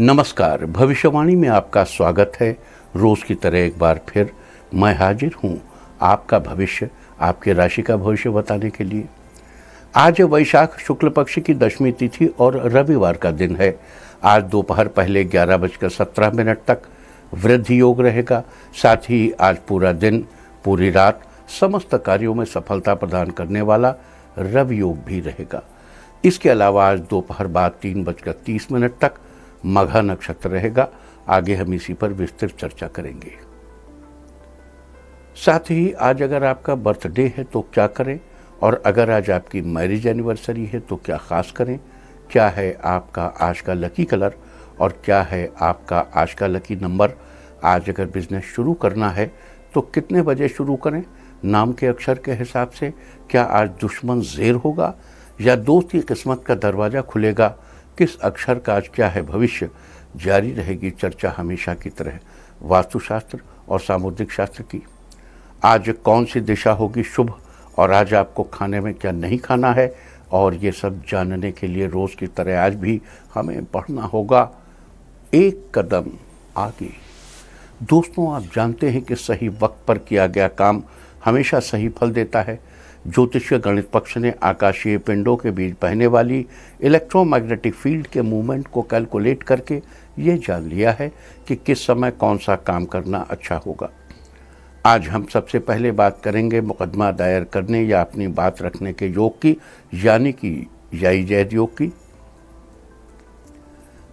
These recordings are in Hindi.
नमस्कार भविष्यवाणी में आपका स्वागत है रोज की तरह एक बार फिर मैं हाजिर हूँ आपका भविष्य आपके राशि का भविष्य बताने के लिए आज वैशाख शुक्ल पक्ष की दशमी तिथि और रविवार का दिन है आज दोपहर पहले ग्यारह बजकर सत्रह मिनट तक वृद्धि योग रहेगा साथ ही आज पूरा दिन पूरी रात समस्त कार्यों में सफलता प्रदान करने वाला रवि योग भी रहेगा इसके अलावा आज दोपहर बाद तीन बजकर तीस मिनट तक मघा नक्षत्र रहेगा आगे हम इसी पर विस्तृत चर्चा करेंगे साथ ही आज अगर आपका बर्थडे है तो क्या करें और अगर आज आपकी मैरिज एनिवर्सरी है तो क्या खास करें क्या है आपका आज का लकी कलर और क्या है आपका आज का लकी नंबर आज अगर बिजनेस शुरू करना है तो कितने बजे शुरू करें नाम के अक्षर के हिसाब से क्या आज दुश्मन जेर होगा या दोस्ती किस्मत का दरवाज़ा खुलेगा किस अक्षर का आज क्या है भविष्य जारी रहेगी चर्चा हमेशा की तरह वास्तुशास्त्र और सामुद्रिक शास्त्र की आज कौन सी दिशा होगी शुभ और आज आपको खाने में क्या नहीं खाना है और ये सब जानने के लिए रोज़ की तरह आज भी हमें पढ़ना होगा एक कदम आगे दोस्तों आप जानते हैं कि सही वक्त पर किया गया काम हमेशा सही फल देता है ज्योतिषीय गणित पक्ष ने आकाशीय पिंडों के बीच बहने वाली इलेक्ट्रोमैग्नेटिक फील्ड के मूवमेंट को कैलकुलेट करके ये जान लिया है कि किस समय कौन सा काम करना अच्छा होगा आज हम सबसे पहले बात करेंगे मुकदमा दायर करने या अपनी बात रखने के योग की यानी कि यही जैद योग की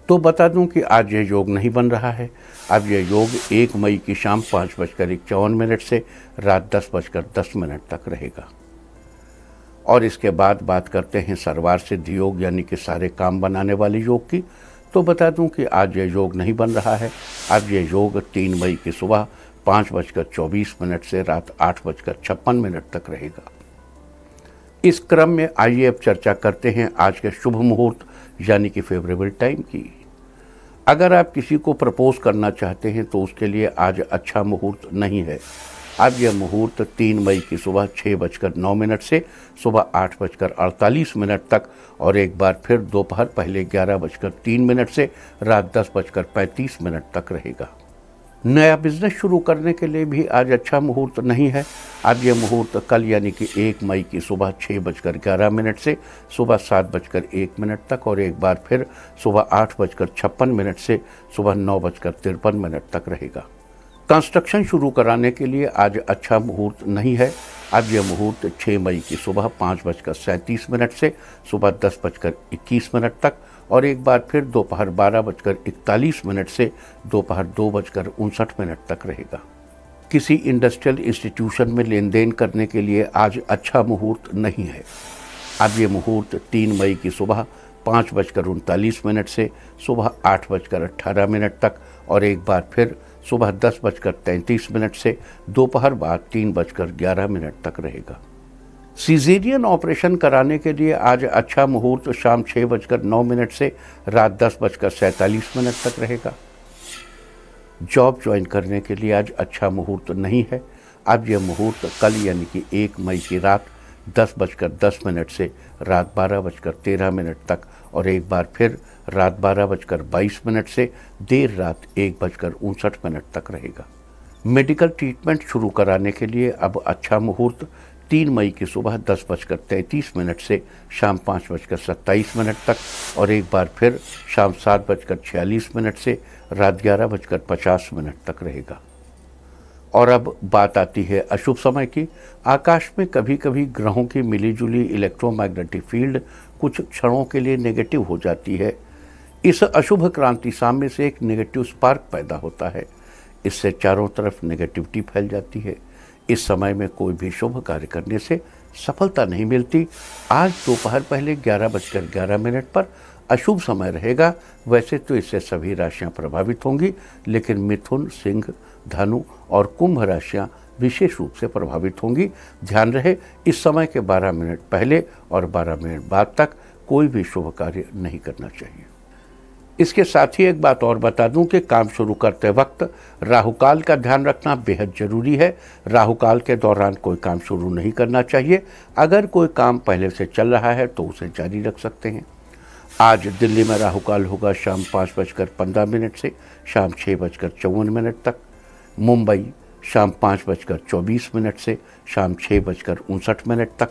तो बता दूं कि आज यह योग नहीं बन रहा है अब यह योग एक मई की शाम पाँच बजकर इक्यावन मिनट से रात दस बजकर दस मिनट तक रहेगा और इसके बाद बात करते हैं सरवार सिद्ध योग यानी कि सारे काम बनाने वाले योग की तो बता दूं कि आज ये योग नहीं बन रहा है अब ये योग तीन मई की सुबह पाँच बजकर चौबीस मिनट से रात आठ बजकर छप्पन मिनट तक रहेगा इस क्रम में आइए अब चर्चा करते हैं आज के शुभ मुहूर्त यानी कि फेवरेबल टाइम की अगर आप किसी को प्रपोज करना चाहते हैं तो उसके लिए आज अच्छा मुहूर्त नहीं है अब यह मुहूर्त तीन मई की सुबह छः बजकर नौ मिनट से सुबह आठ बजकर अड़तालीस मिनट तक और एक बार फिर दोपहर पहले ग्यारह बजकर तीन मिनट से रात दस बजकर पैंतीस मिनट तक रहेगा नया बिजनेस शुरू करने के लिए भी आज अच्छा मुहूर्त नहीं है अब यह मुहूर्त कल यानी कि एक मई की सुबह छः बजकर ग्यारह मिनट से सुबह सात बजकर एक मिनट तक और एक बार फिर सुबह आठ बजकर छप्पन मिनट से सुबह नौ बजकर तिरपन मिनट तक रहेगा कंस्ट्रक्शन शुरू कराने के लिए आज अच्छा मुहूर्त नहीं है आज यह मुहूर्त 6 मई की सुबह पाँच बजकर सैंतीस मिनट से सुबह दस बजकर इक्कीस मिनट तक और एक बार फिर दोपहर बारह बजकर इकतालीस मिनट से दोपहर दो, बजकर उनसठ मिनट तक रहेगा किसी इंडस्ट्रियल इंस्टीट्यूशन में लेन देन करने के लिए आज अच्छा मुहूर्त नहीं है अब ये मुहूर्त तीन मई की सुबह पाँच बजकर उनतालीस मिनट से सुबह आठ बजकर अट्ठारह मिनट तक और एक बार फिर सुबह दस बजकर तैंतीस मिनट से दोपहर बाद तीन बजकर ग्यारह मिनट तक रहेगा सीजेरियन ऑपरेशन कराने के लिए आज अच्छा मुहूर्त शाम छः बजकर नौ मिनट से रात दस बजकर सैंतालीस मिनट तक रहेगा जॉब ज्वाइन करने के लिए आज अच्छा मुहूर्त नहीं है अब यह मुहूर्त कल यानी कि एक मई की रात दस बजकर दस मिनट से रात बारह बजकर तेरह मिनट तक और एक बार फिर रात बारह बजकर बाईस मिनट से देर रात एक बजकर उनसठ मिनट तक रहेगा मेडिकल ट्रीटमेंट शुरू कराने के लिए अब अच्छा मुहूर्त तीन मई की सुबह दस बजकर तैंतीस मिनट से शाम पाँच बजकर सत्ताईस मिनट तक और एक बार फिर शाम सात बजकर छियालीस मिनट से रात ग्यारह बजकर पचास मिनट तक रहेगा और अब बात आती है अशुभ समय की आकाश में कभी कभी ग्रहों की मिलीजुली इलेक्ट्रोमैग्नेटिक फील्ड कुछ क्षणों के लिए नेगेटिव हो जाती है इस अशुभ क्रांति सामने से एक नेगेटिव स्पार्क पैदा होता है इससे चारों तरफ नेगेटिविटी फैल जाती है इस समय में कोई भी शुभ कार्य करने से सफलता नहीं मिलती आज दोपहर पहले ग्यारह बजकर ग्यारह मिनट पर अशुभ समय रहेगा वैसे तो इससे सभी राशियां प्रभावित होंगी लेकिन मिथुन सिंह धनु और कुंभ राशियां विशेष रूप से प्रभावित होंगी ध्यान रहे इस समय के 12 मिनट पहले और 12 मिनट बाद तक कोई भी शुभ कार्य नहीं करना चाहिए इसके साथ ही एक बात और बता दूं कि काम शुरू करते वक्त राहुकाल का ध्यान रखना बेहद ज़रूरी है राहुकाल के दौरान कोई काम शुरू नहीं करना चाहिए अगर कोई काम पहले से चल रहा है तो उसे जारी रख सकते हैं आज दिल्ली में राहुकाल होगा शाम पाँच बजकर पंद्रह मिनट से शाम छः बजकर चौवन मिनट तक मुंबई शाम पाँच बजकर चौबीस मिनट से शाम छः बजकर उनसठ मिनट तक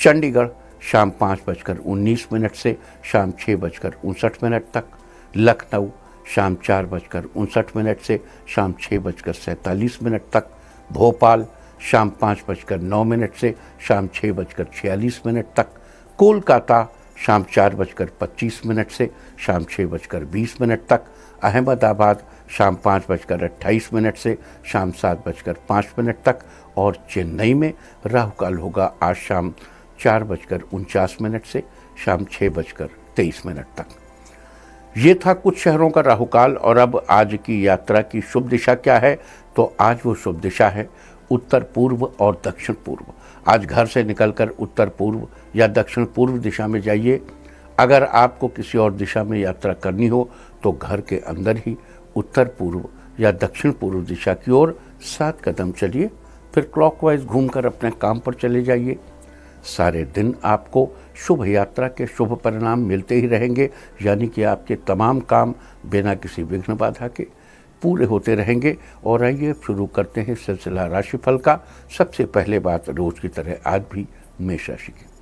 चंडीगढ़ शाम पाँच बजकर उन्नीस मिनट से शाम छः बजकर उनसठ मिनट तक लखनऊ शाम चार बजकर उनसठ मिनट से शाम छः बजकर सैंतालीस मिनट तक भोपाल शाम पाँच बजकर नौ मिनट से शाम छः बजकर छियालीस मिनट तक कोलकाता शाम चार बजकर पच्चीस मिनट से शाम छः बजकर बीस मिनट तक अहमदाबाद शाम पाँच बजकर अट्ठाईस मिनट से शाम सात बजकर पाँच मिनट तक और चेन्नई में राहु काल होगा आज शाम चार बजकर उनचास मिनट से शाम छः बजकर तेईस मिनट तक ये था कुछ शहरों का राहुकाल और अब आज की यात्रा की शुभ दिशा क्या है तो आज वो शुभ दिशा है उत्तर पूर्व और दक्षिण पूर्व आज घर से निकलकर उत्तर पूर्व या दक्षिण पूर्व दिशा में जाइए अगर आपको किसी और दिशा में यात्रा करनी हो तो घर के अंदर ही उत्तर पूर्व या दक्षिण पूर्व दिशा की ओर सात कदम चलिए फिर क्लॉकवाइज घूमकर अपने काम पर चले जाइए सारे दिन आपको शुभ यात्रा के शुभ परिणाम मिलते ही रहेंगे यानी कि आपके तमाम काम बिना किसी विघ्न बाधा के पूरे होते रहेंगे और आइए शुरू करते हैं सिलसिला राशिफल का सबसे पहले बात रोज की तरह आज भी मेष राशि की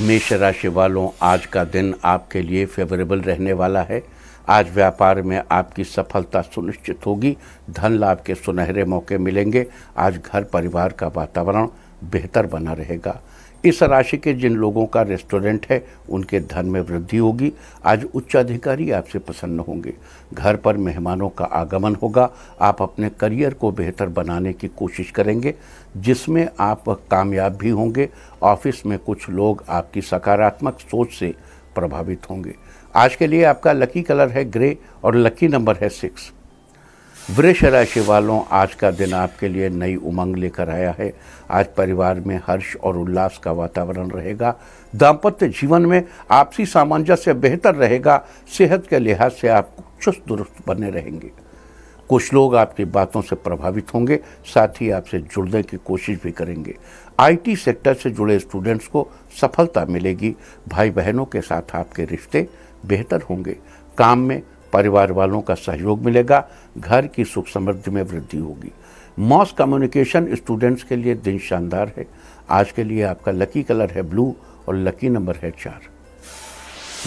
मेष राशि वालों आज का दिन आपके लिए फेवरेबल रहने वाला है आज व्यापार में आपकी सफलता सुनिश्चित होगी धन लाभ के सुनहरे मौके मिलेंगे आज घर परिवार का वातावरण बेहतर बना रहेगा इस राशि के जिन लोगों का रेस्टोरेंट है उनके धन में वृद्धि होगी आज उच्च अधिकारी आपसे प्रसन्न होंगे घर पर मेहमानों का आगमन होगा आप अपने करियर को बेहतर बनाने की कोशिश करेंगे जिसमें आप कामयाब भी होंगे ऑफिस में कुछ लोग आपकी सकारात्मक सोच से प्रभावित होंगे आज के लिए आपका लकी कलर है ग्रे और लकी नंबर है सिक्स वृष राशि वालों आज का दिन आपके लिए नई उमंग लेकर आया है आज परिवार में हर्ष और उल्लास का वातावरण रहेगा दाम्पत्य जीवन में आपसी सामंजस्य बेहतर रहेगा सेहत के लिहाज से आप चुस्त दुरुस्त बने रहेंगे कुछ लोग आपकी बातों से प्रभावित होंगे साथ ही आपसे जुड़ने की कोशिश भी करेंगे आईटी सेक्टर से जुड़े स्टूडेंट्स को सफलता मिलेगी भाई बहनों के साथ आपके रिश्ते बेहतर होंगे काम में परिवार वालों का सहयोग मिलेगा घर की सुख समृद्धि में वृद्धि होगी मॉस कम्युनिकेशन स्टूडेंट्स के लिए दिन शानदार है आज के लिए आपका लकी कलर है ब्लू और लकी नंबर है चार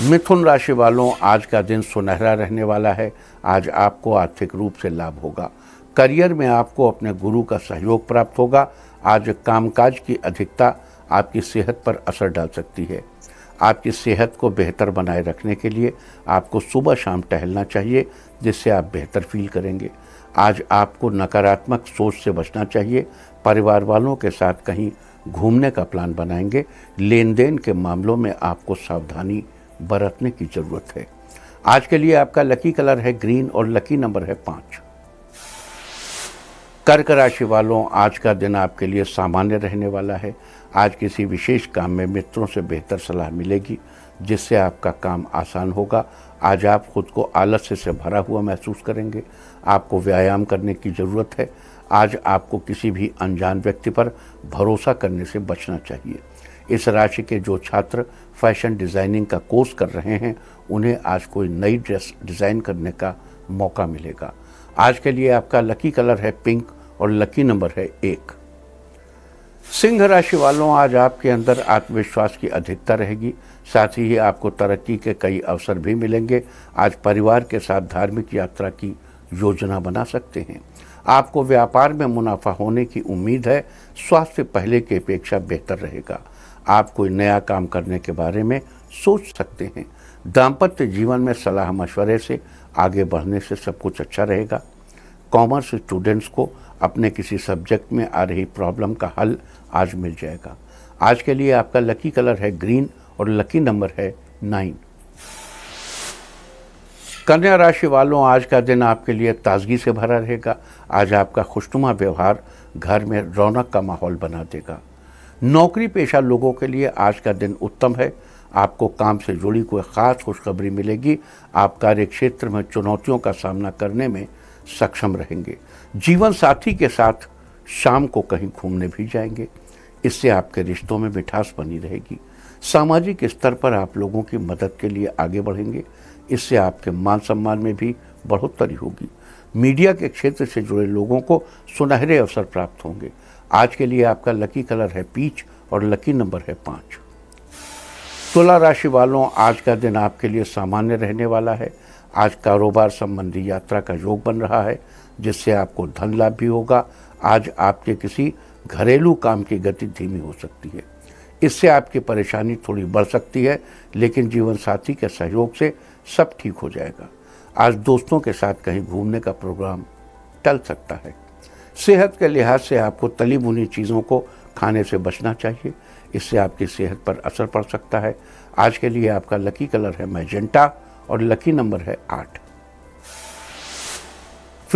मिथुन राशि वालों आज का दिन सुनहरा रहने वाला है आज आपको आर्थिक रूप से लाभ होगा करियर में आपको अपने गुरु का सहयोग प्राप्त होगा आज कामकाज की अधिकता आपकी सेहत पर असर डाल सकती है आपकी सेहत को बेहतर बनाए रखने के लिए आपको सुबह शाम टहलना चाहिए जिससे आप बेहतर फील करेंगे आज आपको नकारात्मक सोच से बचना चाहिए परिवार वालों के साथ कहीं घूमने का प्लान बनाएंगे लेन देन के मामलों में आपको सावधानी बरतने की ज़रूरत है आज के लिए आपका लकी कलर है ग्रीन और लकी नंबर है पाँच कर्क राशि वालों आज का दिन आपके लिए सामान्य रहने वाला है आज किसी विशेष काम में मित्रों से बेहतर सलाह मिलेगी जिससे आपका काम आसान होगा आज आप खुद को आलस्य से भरा हुआ महसूस करेंगे आपको व्यायाम करने की ज़रूरत है आज आपको किसी भी अनजान व्यक्ति पर भरोसा करने से बचना चाहिए इस राशि के जो छात्र फैशन डिज़ाइनिंग का कोर्स कर रहे हैं उन्हें आज कोई नई ड्रेस डिज़ाइन करने का मौका मिलेगा आज के लिए आपका लकी कलर है पिंक और लकी नंबर है एक सिंह राशि वालों आज आपके अंदर आत्मविश्वास की अधिकता रहेगी साथ ही आपको तरक्की के कई अवसर भी मिलेंगे आज परिवार के साथ धार्मिक यात्रा की योजना बना सकते हैं आपको व्यापार में मुनाफा होने की उम्मीद है स्वास्थ्य पहले की अपेक्षा बेहतर रहेगा आप कोई नया काम करने के बारे में सोच सकते हैं दाम्पत्य जीवन में सलाह मशवरे से आगे बढ़ने से सब कुछ अच्छा रहेगा कॉमर्स स्टूडेंट्स को अपने किसी सब्जेक्ट में आ रही प्रॉब्लम का हल आज मिल जाएगा आज के लिए आपका लकी कलर है ग्रीन और लकी नंबर है नाइन कन्या राशि वालों आज का दिन आपके लिए ताजगी से भरा रहेगा आज आपका खुशनुमा व्यवहार घर में रौनक का माहौल बना देगा नौकरी पेशा लोगों के लिए आज का दिन उत्तम है आपको काम से जुड़ी कोई ख़ास खुशखबरी मिलेगी आप कार्य क्षेत्र में चुनौतियों का सामना करने में सक्षम रहेंगे जीवन साथी के साथ शाम को कहीं घूमने भी जाएंगे इससे आपके रिश्तों में मिठास बनी रहेगी सामाजिक स्तर पर आप लोगों की मदद के लिए आगे बढ़ेंगे इससे आपके मान सम्मान में भी बढ़ोतरी होगी मीडिया के क्षेत्र से जुड़े लोगों को सुनहरे अवसर प्राप्त होंगे आज के लिए आपका लकी कलर है पीच और लकी नंबर है पाँच तुला राशि वालों आज का दिन आपके लिए सामान्य रहने वाला है आज कारोबार संबंधी यात्रा का योग बन रहा है जिससे आपको धन लाभ भी होगा आज आपके किसी घरेलू काम की गति धीमी हो सकती है इससे आपकी परेशानी थोड़ी बढ़ सकती है लेकिन जीवन साथी के सहयोग से सब ठीक हो जाएगा आज दोस्तों के साथ कहीं घूमने का प्रोग्राम टल सकता है सेहत के लिहाज से आपको तली बुनी चीज़ों को खाने से बचना चाहिए इससे आपकी सेहत पर असर पड़ सकता है आज के लिए आपका लकी कलर है मैजेंटा और लकी नंबर है आठ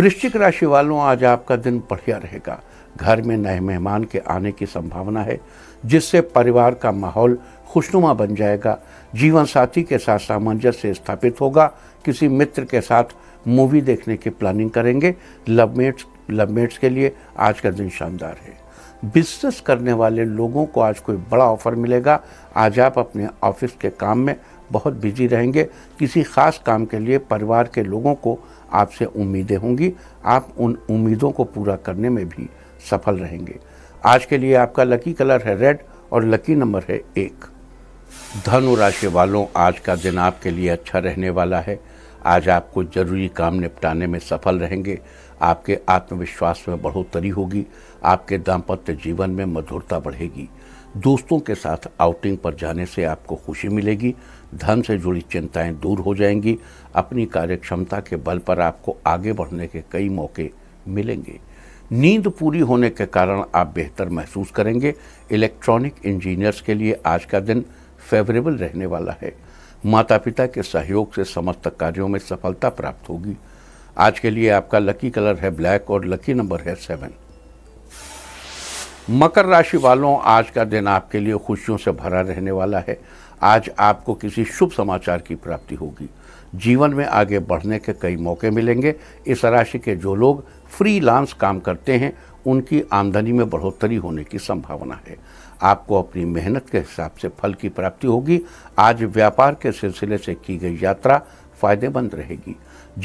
वृश्चिक राशि वालों आज आपका दिन बढ़िया रहेगा घर में नए मेहमान के आने की संभावना है जिससे परिवार का माहौल खुशनुमा बन जाएगा जीवन साथी के साथ सामंजस्य स्थापित होगा किसी मित्र के साथ मूवी देखने की प्लानिंग करेंगे लवमेट्स लवमेट्स के लिए आज का दिन शानदार है बिजनेस करने वाले लोगों को आज कोई बड़ा ऑफर मिलेगा आज आप अपने ऑफिस के काम में बहुत बिजी रहेंगे किसी खास काम के लिए परिवार के लोगों को आपसे उम्मीदें होंगी आप उन उम्मीदों को पूरा करने में भी सफल रहेंगे आज के लिए आपका लकी कलर है रेड और लकी नंबर है एक धनु राशि वालों आज का दिन आपके लिए अच्छा रहने वाला है आज आपको जरूरी काम निपटाने में सफल रहेंगे आपके आत्मविश्वास में बढ़ोतरी होगी आपके दाम्पत्य जीवन में मधुरता बढ़ेगी दोस्तों के साथ आउटिंग पर जाने से आपको खुशी मिलेगी धन से जुड़ी चिंताएं दूर हो जाएंगी अपनी कार्यक्षमता के बल पर आपको आगे बढ़ने के कई मौके मिलेंगे नींद पूरी होने के कारण आप बेहतर महसूस करेंगे इलेक्ट्रॉनिक इंजीनियर्स के लिए आज का दिन फेवरेबल रहने वाला है माता पिता के सहयोग से समस्त कार्यों में सफलता प्राप्त होगी आज के लिए आपका लकी कलर है ब्लैक और लकी नंबर है सेवन मकर राशि वालों आज का दिन आपके लिए खुशियों से भरा रहने वाला है आज आपको किसी शुभ समाचार की प्राप्ति होगी जीवन में आगे बढ़ने के कई मौके मिलेंगे इस राशि के जो लोग फ्रीलांस काम करते हैं उनकी आमदनी में बढ़ोतरी होने की संभावना है आपको अपनी मेहनत के हिसाब से फल की प्राप्ति होगी आज व्यापार के सिलसिले से की गई यात्रा फायदेमंद रहेगी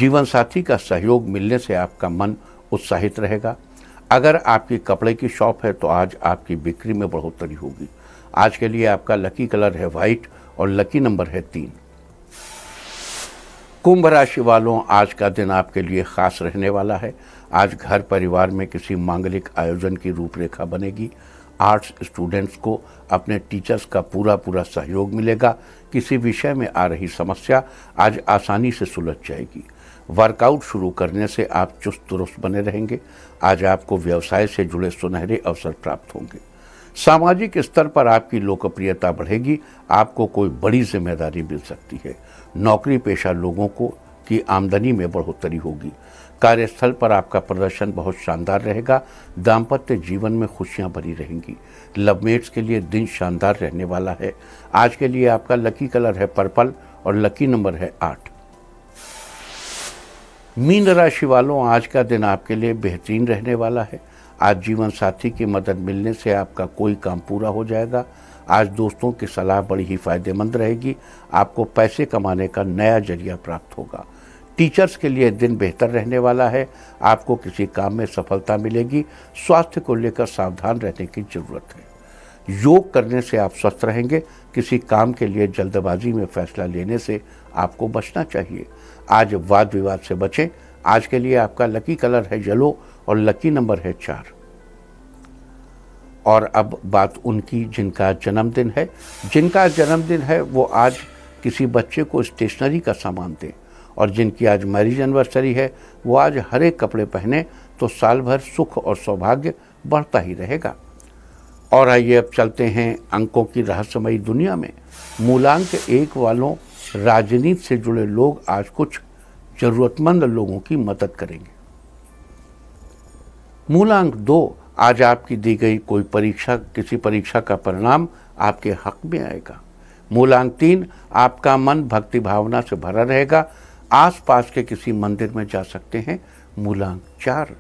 जीवन साथी का सहयोग मिलने से आपका मन उत्साहित रहेगा अगर आपकी कपड़े की शॉप है तो आज आपकी बिक्री में बढ़ोतरी होगी आज के लिए आपका लकी कलर है वाइट और लकी नंबर है तीन कुंभ राशि वालों आज का दिन आपके लिए खास रहने वाला है आज घर परिवार में किसी मांगलिक आयोजन की रूपरेखा बनेगी आर्ट्स स्टूडेंट्स को अपने टीचर्स का पूरा पूरा सहयोग मिलेगा किसी विषय में आ रही समस्या आज आसानी से सुलझ जाएगी वर्कआउट शुरू करने से आप चुस्त दुरुस्त बने रहेंगे आज आपको व्यवसाय से जुड़े सुनहरे अवसर प्राप्त होंगे सामाजिक स्तर पर आपकी लोकप्रियता बढ़ेगी आपको कोई बड़ी जिम्मेदारी मिल सकती है नौकरी पेशा लोगों को की आमदनी में बढ़ोतरी होगी कार्यस्थल पर आपका प्रदर्शन बहुत शानदार रहेगा दाम्पत्य जीवन में खुशियां भरी रहेंगी लवमेट्स के लिए दिन शानदार रहने वाला है आज के लिए आपका लकी कलर है पर्पल और लकी नंबर है आठ मीन राशि वालों आज का दिन आपके लिए बेहतरीन रहने वाला है आज जीवन साथी की मदद मिलने से आपका कोई काम पूरा हो जाएगा आज दोस्तों की सलाह बड़ी ही फ़ायदेमंद रहेगी आपको पैसे कमाने का नया जरिया प्राप्त होगा टीचर्स के लिए दिन बेहतर रहने वाला है आपको किसी काम में सफलता मिलेगी स्वास्थ्य को लेकर सावधान रहने की ज़रूरत है योग करने से आप स्वस्थ रहेंगे किसी काम के लिए जल्दबाजी में फैसला लेने से आपको बचना चाहिए आज वाद विवाद से बचें आज के लिए आपका लकी कलर है येलो और लकी नंबर है चार और अब बात उनकी जिनका जन्मदिन है जिनका जन्मदिन है वो आज किसी बच्चे को स्टेशनरी का सामान दें और जिनकी आज मैरिज एनिवर्सरी है वो आज हरे कपड़े पहने तो साल भर सुख और सौभाग्य बढ़ता ही रहेगा और आइए अब चलते हैं अंकों की रहस्यमयी दुनिया में मूलांक एक वालों राजनीति से जुड़े लोग आज कुछ ज़रूरतमंद लोगों की मदद करेंगे मूलांक दो आज आपकी दी गई कोई परीक्षा किसी परीक्षा का परिणाम आपके हक में आएगा मूलांक तीन आपका मन भक्ति भावना से भरा रहेगा आसपास के किसी मंदिर में जा सकते हैं मूलांक चार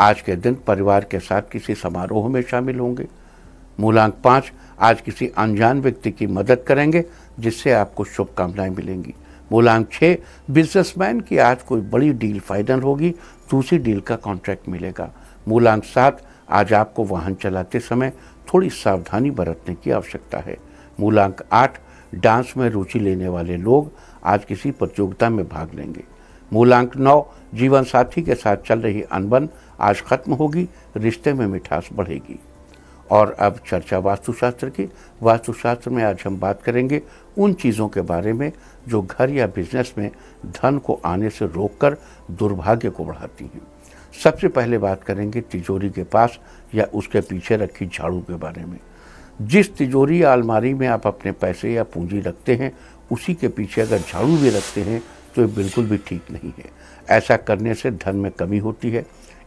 आज के दिन परिवार के साथ किसी समारोह में शामिल होंगे मूलांक पाँच आज किसी अनजान व्यक्ति की मदद करेंगे जिससे आपको शुभकामनाएं मिलेंगी मूलांक छः बिजनेसमैन की आज कोई बड़ी डील फाइनल होगी दूसरी डील का कॉन्ट्रैक्ट मिलेगा मूलांक सात आज आपको वाहन चलाते समय थोड़ी सावधानी बरतने की आवश्यकता है मूलांक आठ डांस में रुचि लेने वाले लोग आज किसी प्रतियोगिता में भाग लेंगे मूलांक नौ जीवन साथी के साथ चल रही अनबन आज खत्म होगी रिश्ते में मिठास बढ़ेगी और अब चर्चा वास्तुशास्त्र की वास्तुशास्त्र में आज हम बात करेंगे उन चीज़ों के बारे में जो घर या बिजनेस में धन को आने से रोककर दुर्भाग्य को बढ़ाती हैं सबसे पहले बात करेंगे तिजोरी के पास या उसके पीछे रखी झाड़ू के बारे में जिस तिजोरी या अलमारी में आप अपने पैसे या पूंजी रखते हैं उसी के पीछे अगर झाड़ू भी रखते हैं तो ये बिल्कुल भी ठीक नहीं है ऐसा करने से धन में कमी होती है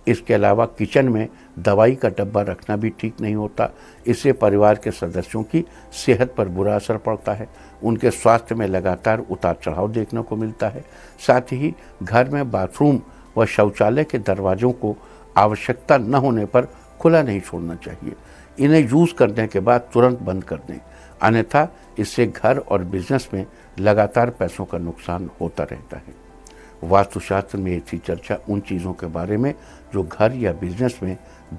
इसके अलावा किचन में दवाई का डब्बा रखना भी ठीक नहीं होता इससे परिवार के सदस्यों की सेहत पर बुरा असर पड़ता है उनके स्वास्थ्य में लगातार उतार चढ़ाव देखने को मिलता है साथ ही घर में बाथरूम व शौचालय के दरवाज़ों को आवश्यकता न होने पर खुला नहीं छोड़ना चाहिए इन्हें यूज़ करने के बाद तुरंत बंद कर दें अन्यथा इससे घर और बिजनेस में लगातार पैसों का नुकसान होता रहता है वास्तुशास्त्र में ऐसी चर्चा उन चीज़ों के बारे में जो घर या बिजनेस में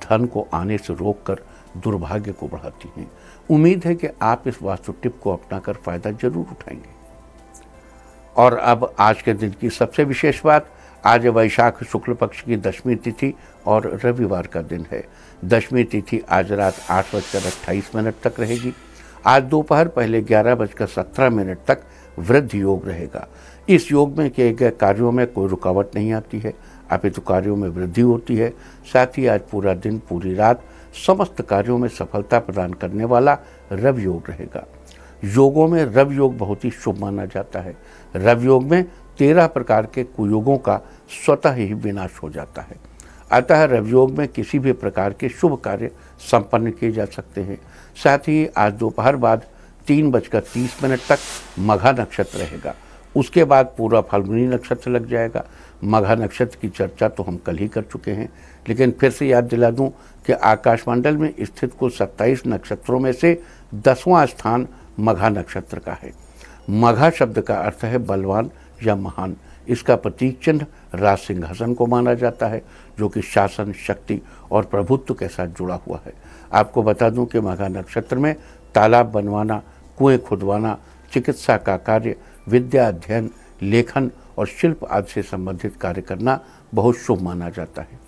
धन को आने से रोक कर दुर्भाग्य को बढ़ाती हैं उम्मीद है कि आप इस वास्तु टिप को अपना कर फ़ायदा जरूर उठाएंगे और अब आज के दिन की सबसे विशेष बात आज वैशाख शुक्ल पक्ष की दसवीं तिथि और रविवार का दिन है दसवीं तिथि आज रात आठ बजकर अट्ठाईस मिनट तक रहेगी आज दोपहर पहले ग्यारह बजकर सत्रह मिनट तक वृद्ध योग रहेगा इस योग में किए गए कार्यों में कोई रुकावट नहीं आती है अपितु कार्यों में वृद्धि होती है साथ ही आज पूरा दिन पूरी रात समस्त कार्यों में सफलता प्रदान करने वाला रवि योग रहेगा योगों में रवि योग बहुत ही शुभ माना जाता है रवि योग में तेरह प्रकार के कुयोगों का स्वतः ही विनाश हो जाता है अतः रवयोग में किसी भी प्रकार के शुभ कार्य संपन्न किए जा सकते हैं साथ ही आज दोपहर बाद तीन बजकर तीस मिनट तक मघा नक्षत्र रहेगा उसके बाद पूरा फाल्गुनी नक्षत्र लग जाएगा मघा नक्षत्र की चर्चा तो हम कल ही कर चुके हैं लेकिन फिर से याद दिला दूं कि आकाशमंडल में स्थित कुल सत्ताईस नक्षत्रों में से दसवां स्थान मघा नक्षत्र का है मघा शब्द का अर्थ है बलवान या महान इसका प्रतीक चिन्ह राज सिंहासन को माना जाता है जो कि शासन शक्ति और प्रभुत्व के साथ जुड़ा हुआ है आपको बता दूं कि मघा नक्षत्र में तालाब बनवाना कुएं खुदवाना चिकित्सा का कार्य विद्या अध्ययन लेखन और शिल्प आदि से संबंधित कार्य करना बहुत शुभ माना जाता है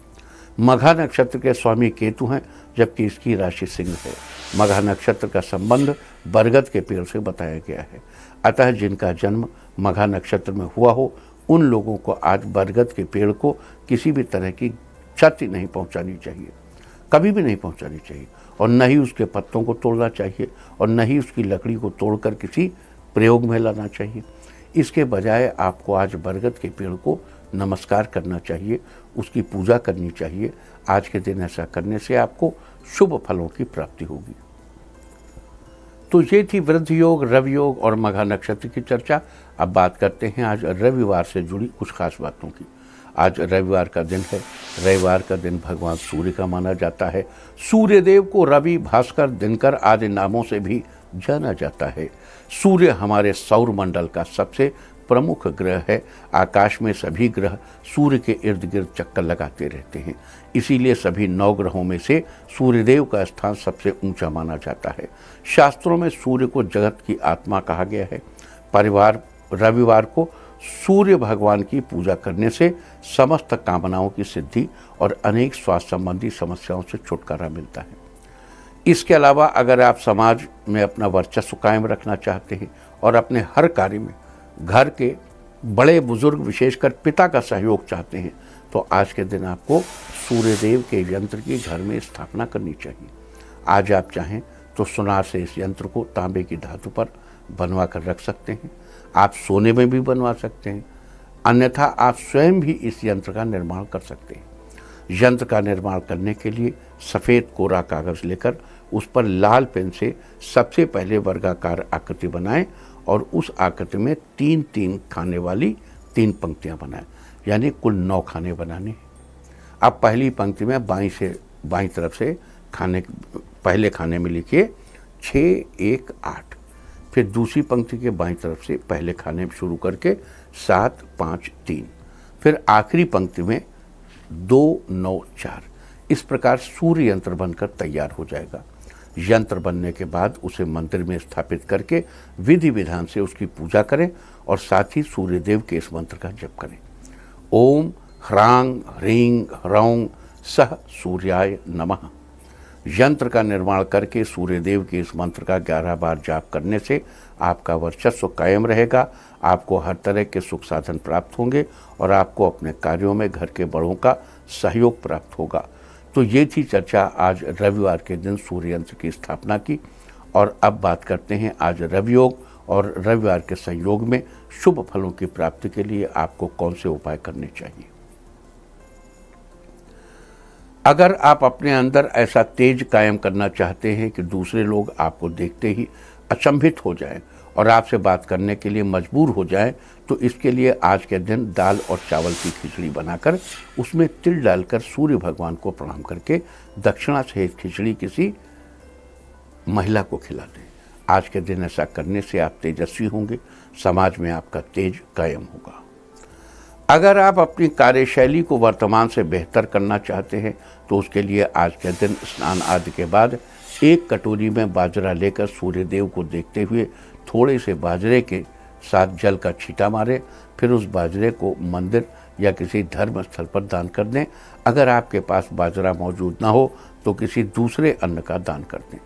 मघा नक्षत्र के स्वामी केतु हैं जबकि इसकी राशि सिंह है मघा नक्षत्र का संबंध बरगद के पेड़ से बताया गया है अतः जिनका जन्म मघा नक्षत्र में हुआ हो उन लोगों को आज बरगद के पेड़ को किसी भी तरह की क्षति नहीं पहुंचानी चाहिए कभी भी नहीं पहुंचानी चाहिए और न ही उसके पत्तों को तोड़ना चाहिए और न ही उसकी लकड़ी को तोड़कर किसी प्रयोग में लाना चाहिए इसके बजाय आपको आज बरगद के पेड़ को नमस्कार करना चाहिए उसकी पूजा करनी चाहिए आज के दिन ऐसा करने से आपको शुभ फलों की प्राप्ति होगी तो ये थी वृद्ध योग रवि योग और मघा नक्षत्र की चर्चा अब बात करते हैं आज रविवार से जुड़ी कुछ खास बातों की आज रविवार का दिन है रविवार का दिन भगवान सूर्य का माना जाता है सूर्यदेव को रवि भास्कर दिनकर आदि नामों से भी जाना जाता है सूर्य हमारे सौर मंडल का सबसे प्रमुख ग्रह है आकाश में सभी ग्रह सूर्य के इर्द गिर्द चक्कर लगाते रहते हैं इसीलिए सभी नौ ग्रहों में से सूर्यदेव का स्थान सबसे ऊंचा माना जाता है शास्त्रों में सूर्य को जगत की आत्मा कहा गया है परिवार रविवार को सूर्य भगवान की पूजा करने से समस्त कामनाओं की सिद्धि और अनेक स्वास्थ्य संबंधी समस्याओं से छुटकारा मिलता है इसके अलावा अगर आप समाज में अपना वर्चस्व कायम रखना चाहते हैं और अपने हर कार्य में घर के बड़े बुजुर्ग विशेषकर पिता का सहयोग चाहते हैं तो आज के दिन आपको सूर्यदेव के यंत्र की घर में स्थापना करनी चाहिए आज आप चाहें तो सुनार से इस यंत्र को तांबे की धातु पर बनवा कर रख सकते हैं आप सोने में भी बनवा सकते हैं अन्यथा आप स्वयं भी इस यंत्र का निर्माण कर सकते हैं यंत्र का निर्माण करने के लिए सफ़ेद कोरा कागज़ लेकर उस पर लाल पेन से सबसे पहले वर्गाकार आकृति बनाएं और उस आकृति में तीन तीन खाने वाली तीन पंक्तियाँ बनाए यानी कुल नौ खाने बनाने आप पहली पंक्ति में बाई से बाई तरफ से खाने पहले खाने में लिखिए छः एक आठ फिर दूसरी पंक्ति के बाई तरफ से पहले खाने में शुरू करके सात पाँच तीन फिर आखिरी पंक्ति में दो नौ चार इस प्रकार सूर्य यंत्र बनकर तैयार हो जाएगा यंत्र बनने के बाद उसे मंदिर में स्थापित करके विधि विधान से उसकी पूजा करें और साथ ही सूर्यदेव के इस मंत्र का जप करें ओम ह्रांग ह्रींग ह्रौंग सह सूर्याय नमः यंत्र का निर्माण करके सूर्यदेव के इस मंत्र का ग्यारह बार जाप करने से आपका वर्चस्व कायम रहेगा आपको हर तरह के सुख साधन प्राप्त होंगे और आपको अपने कार्यों में घर के बड़ों का सहयोग प्राप्त होगा तो ये थी चर्चा आज रविवार के दिन सूर्यंत्र की स्थापना की और अब बात करते हैं आज रवियोग और रविवार के संयोग में शुभ फलों की प्राप्ति के लिए आपको कौन से उपाय करने चाहिए अगर आप अपने अंदर ऐसा तेज कायम करना चाहते हैं कि दूसरे लोग आपको देखते ही अचंभित हो जाएं और आपसे बात करने के लिए मजबूर हो जाएं तो इसके लिए आज के दिन दाल और चावल की खिचड़ी बनाकर उसमें तिल डालकर सूर्य भगवान को प्रणाम करके दक्षिणा से खिचड़ी किसी महिला को खिला दें आज के दिन ऐसा करने से आप तेजस्वी होंगे समाज में आपका तेज कायम होगा अगर आप अपनी कार्यशैली को वर्तमान से बेहतर करना चाहते हैं तो उसके लिए आज के दिन स्नान आदि के बाद एक कटोरी में बाजरा लेकर सूर्यदेव को देखते हुए थोड़े से बाजरे के साथ जल का छीटा मारे फिर उस बाजरे को मंदिर या किसी धर्म स्थल पर दान कर दें अगर आपके पास बाजरा मौजूद ना हो तो किसी दूसरे अन्न का दान कर दें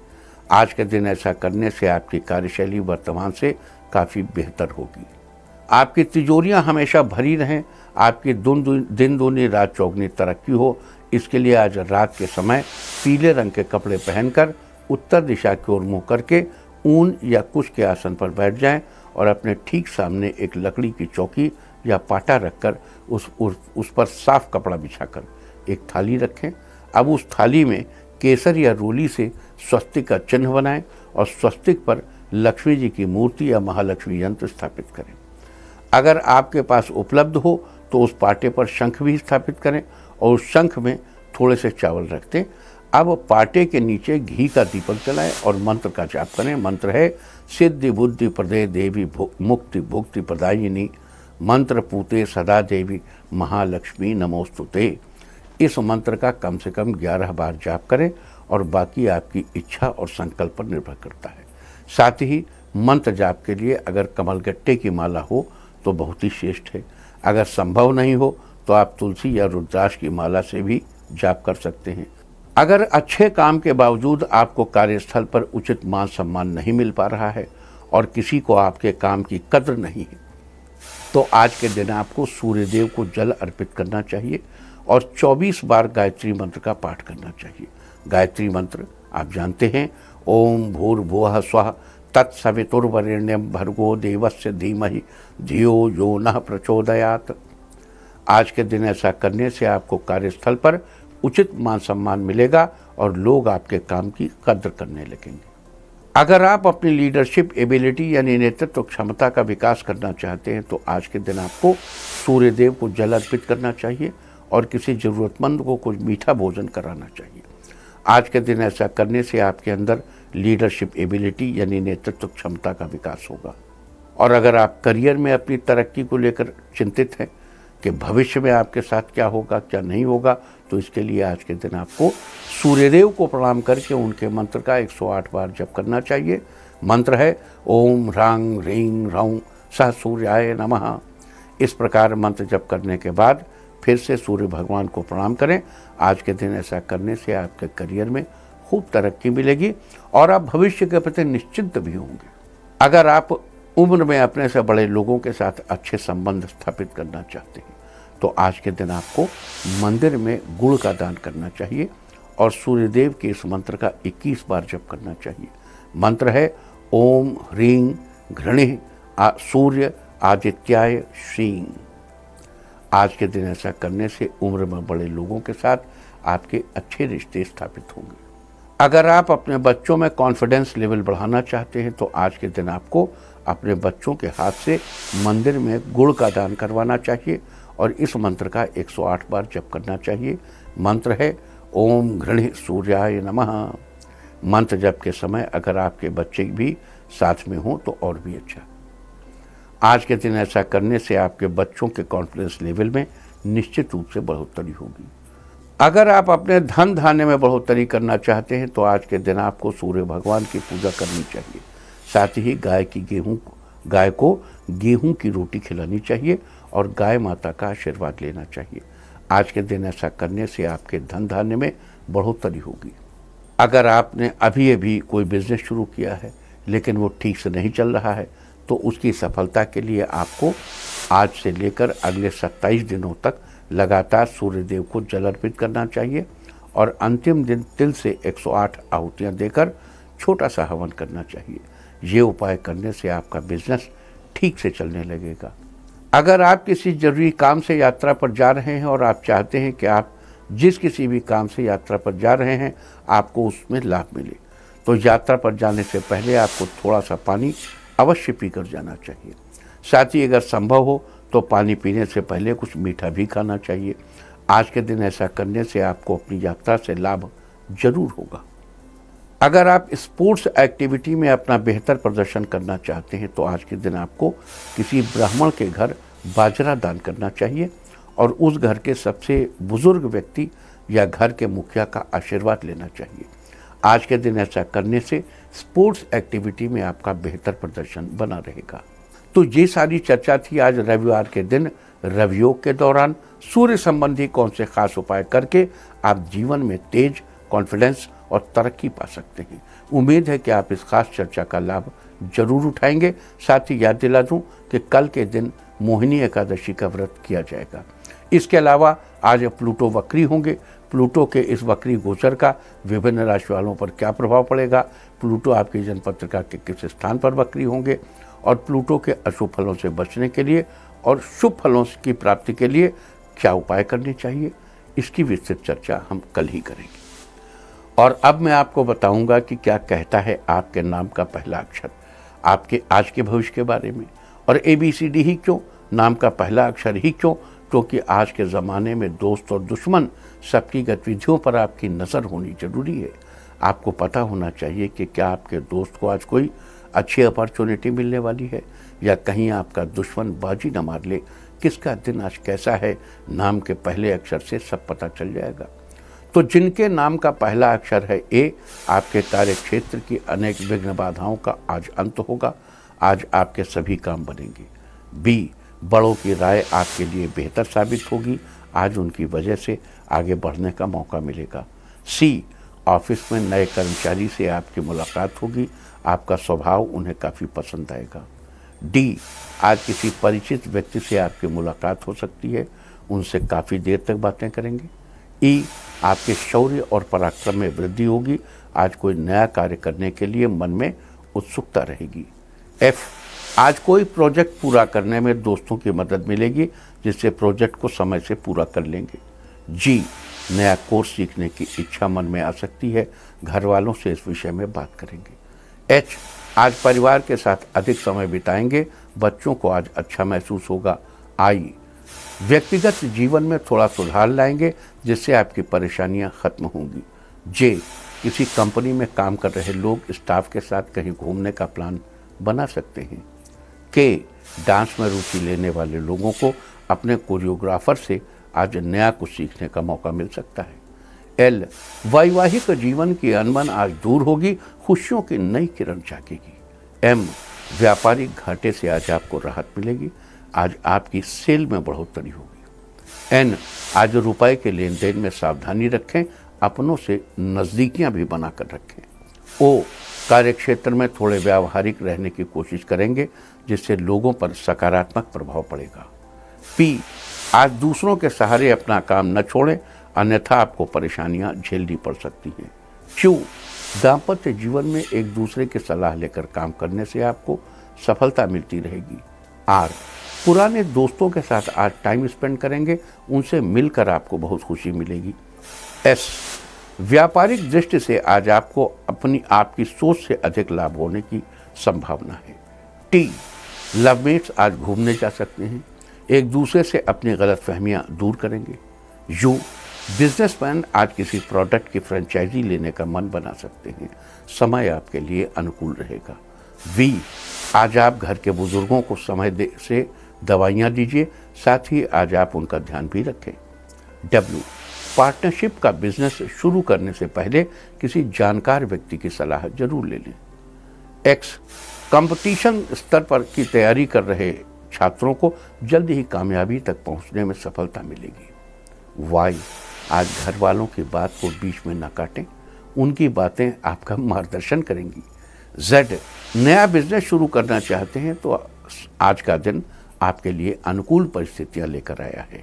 आज के दिन ऐसा करने से आपकी कार्यशैली वर्तमान से काफ़ी बेहतर होगी आपकी तिजोरियां हमेशा भरी रहें आपकी दुन दिन दूनी रात चौगनी तरक्की हो इसके लिए आज रात के समय पीले रंग के कपड़े पहनकर उत्तर दिशा की ओर मुंह करके ऊन या कुश के आसन पर बैठ जाएं और अपने ठीक सामने एक लकड़ी की चौकी या पाटा रखकर उस उस, पर साफ कपड़ा बिछाकर एक थाली रखें अब उस थाली में केसर या रोली से स्वस्तिक का चिन्ह बनाएं और स्वस्तिक पर लक्ष्मी जी की मूर्ति या महालक्ष्मी यंत्र स्थापित करें अगर आपके पास उपलब्ध हो तो उस पाटे पर शंख भी स्थापित करें और उस शंख में थोड़े से चावल रख दें अब पाटे के नीचे घी का दीपक जलाएं और मंत्र का जाप करें मंत्र है सिद्धि बुद्धि प्रदे देवी मुक्ति भुक्ति प्रदायिनी मंत्र पूते सदा देवी महालक्ष्मी नमोस्तुते इस मंत्र का कम से कम ग्यारह बार जाप करें और बाकी आपकी इच्छा और संकल्प पर निर्भर करता है साथ ही मंत्र जाप के लिए अगर कमल गट्टे की माला हो तो बहुत ही श्रेष्ठ है अगर संभव नहीं हो तो आप तुलसी या रुद्राक्ष की माला से भी जाप कर सकते हैं अगर अच्छे काम के बावजूद आपको कार्यस्थल पर उचित मान सम्मान नहीं मिल पा रहा है और किसी को आपके काम की कद्र नहीं है तो आज के दिन आपको सूर्यदेव को जल अर्पित करना चाहिए और 24 बार गायत्री मंत्र का पाठ करना चाहिए गायत्री मंत्र आप जानते हैं ओम भूर्भुव स्व तत्सवितुर्वरेण्यम भर्गो देवस्य धीमहि धियो यो न प्रचोदयात आज के दिन ऐसा करने से आपको कार्यस्थल पर उचित मान सम्मान मिलेगा और लोग आपके काम की कद्र करने लगेंगे अगर आप अपनी लीडरशिप एबिलिटी यानी नेतृत्व तो क्षमता का विकास करना चाहते हैं तो आज के दिन आपको सूर्यदेव को जल अर्पित करना चाहिए और किसी ज़रूरतमंद को कुछ मीठा भोजन कराना चाहिए आज के दिन ऐसा करने से आपके अंदर लीडरशिप एबिलिटी यानी नेतृत्व तो क्षमता का विकास होगा और अगर आप करियर में अपनी तरक्की को लेकर चिंतित हैं कि भविष्य में आपके साथ क्या होगा क्या नहीं होगा तो इसके लिए आज के दिन आपको सूर्यदेव को प्रणाम करके उनके मंत्र का 108 बार जप करना चाहिए मंत्र है ओम रांग रींग राउं सह सूर्याय नम इस प्रकार मंत्र जप करने के बाद फिर से सूर्य भगवान को प्रणाम करें आज के दिन ऐसा करने से आपके करियर में खूब तरक्की मिलेगी और आप भविष्य के प्रति निश्चिंत भी होंगे अगर आप उम्र में अपने से बड़े लोगों के साथ अच्छे संबंध स्थापित करना चाहते हैं तो आज के दिन आपको मंदिर में गुड़ का दान करना चाहिए और सूर्यदेव के इस मंत्र का 21 बार जप करना चाहिए मंत्र है ओम ह्रीं घृणि सूर्य आदित्याय श्रीं आज के दिन ऐसा करने से उम्र में बड़े लोगों के साथ आपके अच्छे रिश्ते स्थापित होंगे अगर आप अपने बच्चों में कॉन्फिडेंस लेवल बढ़ाना चाहते हैं तो आज के दिन आपको अपने बच्चों के हाथ से मंदिर में गुड़ का दान करवाना चाहिए और इस मंत्र का 108 बार जप करना चाहिए मंत्र है ओम घृणि सूर्याय नमः मंत्र जप के समय अगर आपके बच्चे भी साथ में हों तो और भी अच्छा आज के दिन ऐसा करने से आपके बच्चों के कॉन्फिडेंस लेवल में निश्चित रूप से बढ़ोतरी होगी अगर आप अपने धन धान्य में बढ़ोतरी करना चाहते हैं तो आज के दिन आपको सूर्य भगवान की पूजा करनी चाहिए साथ ही गाय की गेहूं गाय को गेहूं की रोटी खिलानी चाहिए और गाय माता का आशीर्वाद लेना चाहिए आज के दिन ऐसा करने से आपके धन धान्य में बढ़ोतरी होगी अगर आपने अभी अभी कोई बिजनेस शुरू किया है लेकिन वो ठीक से नहीं चल रहा है तो उसकी सफलता के लिए आपको आज से लेकर अगले 27 दिनों तक लगातार सूर्यदेव को जल अर्पित करना चाहिए और अंतिम दिन तिल से 108 आहुतियाँ देकर छोटा सा हवन करना चाहिए ये उपाय करने से आपका बिजनेस ठीक से चलने लगेगा अगर आप किसी ज़रूरी काम से यात्रा पर जा रहे हैं और आप चाहते हैं कि आप जिस किसी भी काम से यात्रा पर जा रहे हैं आपको उसमें लाभ मिले तो यात्रा पर जाने से पहले आपको थोड़ा सा पानी अवश्य पीकर जाना चाहिए साथ ही अगर संभव हो तो पानी पीने से पहले कुछ मीठा भी खाना चाहिए आज के दिन ऐसा करने से आपको अपनी यात्रा से लाभ जरूर होगा अगर आप स्पोर्ट्स एक्टिविटी में अपना बेहतर प्रदर्शन करना चाहते हैं तो आज के दिन आपको किसी ब्राह्मण के घर बाजरा दान करना चाहिए और उस घर के सबसे बुजुर्ग व्यक्ति या घर के मुखिया का आशीर्वाद लेना चाहिए आज के दिन ऐसा करने से स्पोर्ट्स एक्टिविटी में आपका बेहतर प्रदर्शन बना रहेगा तो ये सारी चर्चा थी आज रविवार के दिन रवियोग के दौरान सूर्य संबंधी कौन से खास उपाय करके आप जीवन में तेज कॉन्फिडेंस और तरक्की पा सकते हैं उम्मीद है कि आप इस खास चर्चा का लाभ जरूर उठाएंगे साथ ही याद दिला दूं कि कल के दिन मोहिनी एकादशी का व्रत किया जाएगा इसके अलावा आज प्लूटो वक्री होंगे प्लूटो के इस वक्री गोचर का विभिन्न राशि वालों पर क्या प्रभाव पड़ेगा प्लूटो आपकी जन पत्रिका के किस स्थान पर वक्री होंगे और प्लूटो के अशुभ फलों से बचने के लिए और शुभ फलों की प्राप्ति के लिए क्या उपाय करने चाहिए इसकी विस्तृत चर्चा हम कल ही करेंगे और अब मैं आपको बताऊंगा कि क्या कहता है आपके नाम का पहला अक्षर आपके आज के भविष्य के बारे में और ए बी सी डी ही क्यों नाम का पहला अक्षर ही क्यों क्योंकि तो आज के ज़माने में दोस्त और दुश्मन सबकी गतिविधियों पर आपकी नज़र होनी ज़रूरी है आपको पता होना चाहिए कि क्या आपके दोस्त को आज कोई अच्छी अपॉर्चुनिटी मिलने वाली है या कहीं आपका दुश्मन बाजी न मार ले किसका दिन आज कैसा है नाम के पहले अक्षर से सब पता चल जाएगा तो जिनके नाम का पहला अक्षर है ए आपके कार्य क्षेत्र की अनेक विघ्न बाधाओं का आज अंत होगा आज आपके सभी काम बनेंगे बी बड़ों की राय आपके लिए बेहतर साबित होगी आज उनकी वजह से आगे बढ़ने का मौका मिलेगा सी ऑफिस में नए कर्मचारी से आपकी मुलाकात होगी आपका स्वभाव उन्हें काफ़ी पसंद आएगा डी आज किसी परिचित व्यक्ति से आपकी मुलाकात हो सकती है उनसे काफ़ी देर तक बातें करेंगे ई आपके शौर्य और पराक्रम में वृद्धि होगी आज कोई नया कार्य करने के लिए मन में उत्सुकता रहेगी एफ आज कोई प्रोजेक्ट पूरा करने में दोस्तों की मदद मिलेगी जिससे प्रोजेक्ट को समय से पूरा कर लेंगे जी नया कोर्स सीखने की इच्छा मन में आ सकती है घर वालों से इस विषय में बात करेंगे एच आज परिवार के साथ अधिक समय बिताएंगे बच्चों को आज अच्छा महसूस होगा आई व्यक्तिगत जीवन में थोड़ा सुधार लाएंगे जिससे आपकी परेशानियां खत्म होंगी जे किसी कंपनी में काम कर रहे लोग स्टाफ के साथ कहीं घूमने का प्लान बना सकते हैं के डांस में रुचि लेने वाले लोगों को अपने कोरियोग्राफर से आज नया कुछ सीखने का मौका मिल सकता है एल वैवाहिक जीवन की अनबन आज दूर होगी खुशियों की नई किरण जागेगी एम व्यापारिक घाटे से आज आपको राहत मिलेगी आज आपकी सेल में बढ़ोतरी होगी एन आज रुपए के लेन देन में सावधानी रखें अपनों से नज़दीकियां भी बनाकर रखें ओ कार्यक्षेत्र में थोड़े व्यावहारिक रहने की कोशिश करेंगे जिससे लोगों पर सकारात्मक प्रभाव पड़ेगा पी आज दूसरों के सहारे अपना काम न छोड़ें अन्यथा आपको परेशानियां झेलनी पड़ सकती हैं क्यू दाम्पत्य जीवन में एक दूसरे की सलाह लेकर काम करने से आपको सफलता मिलती रहेगी आर पुराने दोस्तों के साथ आज टाइम स्पेंड करेंगे उनसे मिलकर आपको बहुत खुशी मिलेगी एस व्यापारिक दृष्टि से आज आपको अपनी आपकी सोच से अधिक लाभ होने की संभावना है टी लवमेट्स आज घूमने जा सकते हैं एक दूसरे से अपनी गलत फहमियाँ दूर करेंगे यू बिजनेसमैन आज किसी प्रोडक्ट की फ्रेंचाइजी लेने का मन बना सकते हैं समय आपके लिए अनुकूल रहेगा वी आज आप घर के बुजुर्गों को समय दे से दवाइयाँ दीजिए साथ ही आज आप उनका ध्यान भी रखें डब्ल्यू पार्टनरशिप का बिजनेस शुरू करने से पहले किसी जानकार व्यक्ति की सलाह जरूर ले लें एक्स कंपटीशन स्तर पर की तैयारी कर रहे छात्रों को जल्द ही कामयाबी तक पहुंचने में सफलता मिलेगी वाई आज घर वालों की बात को बीच में न काटें उनकी बातें आपका मार्गदर्शन करेंगी जेड नया बिजनेस शुरू करना चाहते हैं तो आज का दिन आपके लिए अनुकूल परिस्थितियां लेकर आया है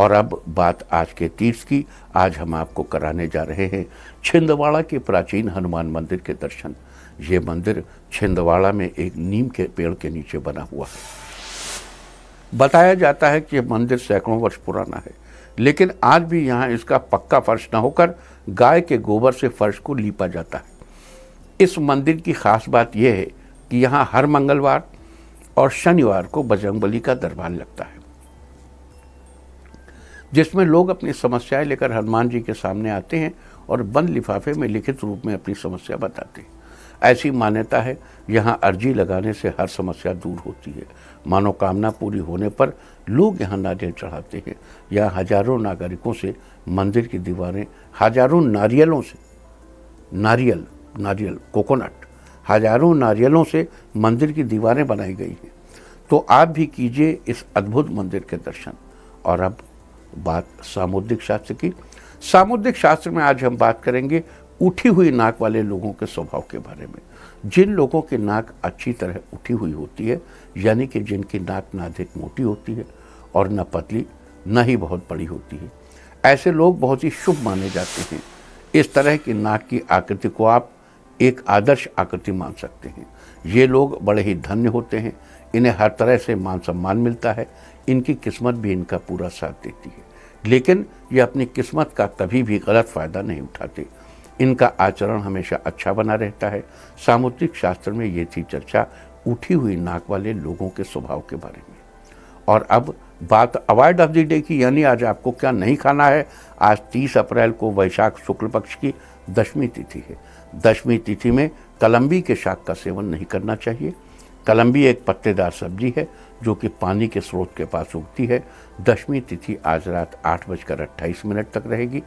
और अब बात आज के तीर्थ की आज हम आपको कराने जा रहे हैं छिंदवाड़ा के प्राचीन हनुमान मंदिर के दर्शन ये मंदिर छिंदवाड़ा में एक नीम के पेड़ के नीचे बना हुआ है बताया जाता है कि यह मंदिर सैकड़ों वर्ष पुराना है लेकिन आज भी यहाँ इसका पक्का फर्श न होकर गाय के गोबर से फर्श को लीपा जाता है इस मंदिर की खास बात यह है कि यहाँ हर मंगलवार और शनिवार को बजरंगबली का दरबार लगता है जिसमें लोग अपनी समस्याएं लेकर हनुमान जी के सामने आते हैं और बंद लिफाफे में लिखित रूप में अपनी समस्या बताते हैं ऐसी मान्यता है यहाँ अर्जी लगाने से हर समस्या दूर होती है मनोकामना पूरी होने पर लोग यहाँ नारियल चढ़ाते हैं यहाँ हजारों नागरिकों से मंदिर की दीवारें हजारों नारियलों से नारियल नारियल कोकोनट हजारों नारियलों से मंदिर की दीवारें बनाई गई हैं तो आप भी कीजिए इस अद्भुत मंदिर के दर्शन और अब बात सामुद्रिक शास्त्र की सामुद्रिक शास्त्र में आज हम बात करेंगे उठी हुई नाक वाले लोगों के स्वभाव के बारे में जिन लोगों की नाक अच्छी तरह उठी हुई होती है यानी कि जिनकी नाक ना अधिक मोटी होती है और न पतली न ही बहुत बड़ी होती है ऐसे लोग बहुत ही शुभ माने जाते हैं इस तरह की नाक की आकृति को आप एक आदर्श आकृति मान सकते हैं ये लोग बड़े ही धन्य होते हैं इन्हें हर तरह से मान सम्मान मिलता है इनकी किस्मत भी इनका पूरा साथ देती है लेकिन ये अपनी किस्मत का कभी भी गलत फ़ायदा नहीं उठाते इनका आचरण हमेशा अच्छा बना रहता है सामुद्रिक शास्त्र में ये थी चर्चा उठी हुई नाक वाले लोगों के स्वभाव के बारे में और अब बात अवॉइड ऑफ द डे की यानी आज आपको क्या नहीं खाना है आज 30 अप्रैल को वैशाख शुक्ल पक्ष की दशमी तिथि है दशमी तिथि में कलम्बी के शाक का सेवन नहीं करना चाहिए कलम्बी एक पत्तेदार सब्जी है जो कि पानी के स्रोत के पास उगती है दशमी तिथि आज रात आठ बजकर अट्ठाईस मिनट तक रहेगी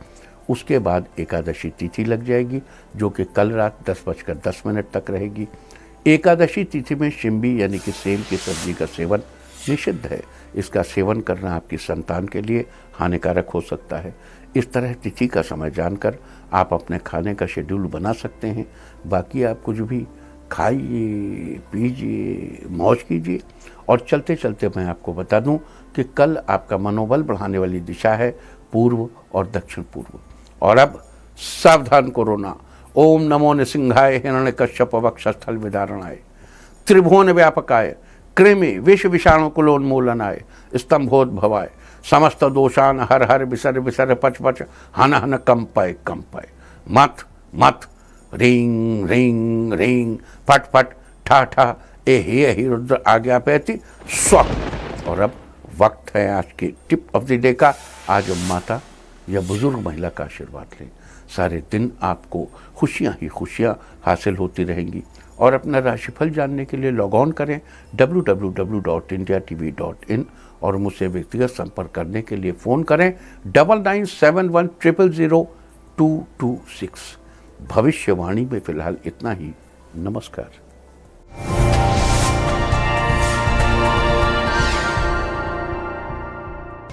उसके बाद एकादशी तिथि लग जाएगी जो कि कल रात दस बजकर दस मिनट तक रहेगी एकादशी तिथि में शिम्बी यानी कि सेम की सब्जी का सेवन निषिद्ध है इसका सेवन करना आपकी संतान के लिए हानिकारक हो सकता है इस तरह तिथि का समय जानकर आप अपने खाने का शेड्यूल बना सकते हैं बाकी आप कुछ भी खाइए पीजिए मौज कीजिए और चलते चलते मैं आपको बता दूं कि कल आपका मनोबल बढ़ाने वाली दिशा है पूर्व और दक्षिण पूर्व और अब सावधान कोरोना ओम नमो नृसिंहाय हिरण्य कश्यप वक्ष वक्षस्थल विदारणाय त्रिभुवन व्यापक आय कृमि विष विषाणु कुलोन्मूलनाय स्तंभोद्भवाय समस्त दोषान हर हर विसर विसर पच पच हन हन कंपय कंपय मत मत रिंग रिंग रिंग फट फट ठा ठा ए ही ए ही रुद्र आज्ञा पैती स्व और अब वक्त है आज की टिप ऑफ द डे का आज माता या बुजुर्ग महिला का आशीर्वाद लें सारे दिन आपको खुशियाँ ही खुशियाँ हासिल होती रहेंगी और अपना राशिफल जानने के लिए लॉग ऑन करें W W W dot India T V dot in और मुझसे व्यक्तिगत संपर्क करने के लिए फ़ोन करें double nine seven one triple zero two two six भविष्यवाणी में फ़िलहाल इतना ही नमस्कार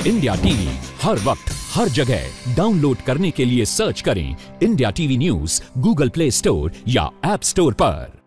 इंडिया टीवी हर वक्त हर जगह डाउनलोड करने के लिए सर्च करें India TV news Google Play Store या एप स्टोर पर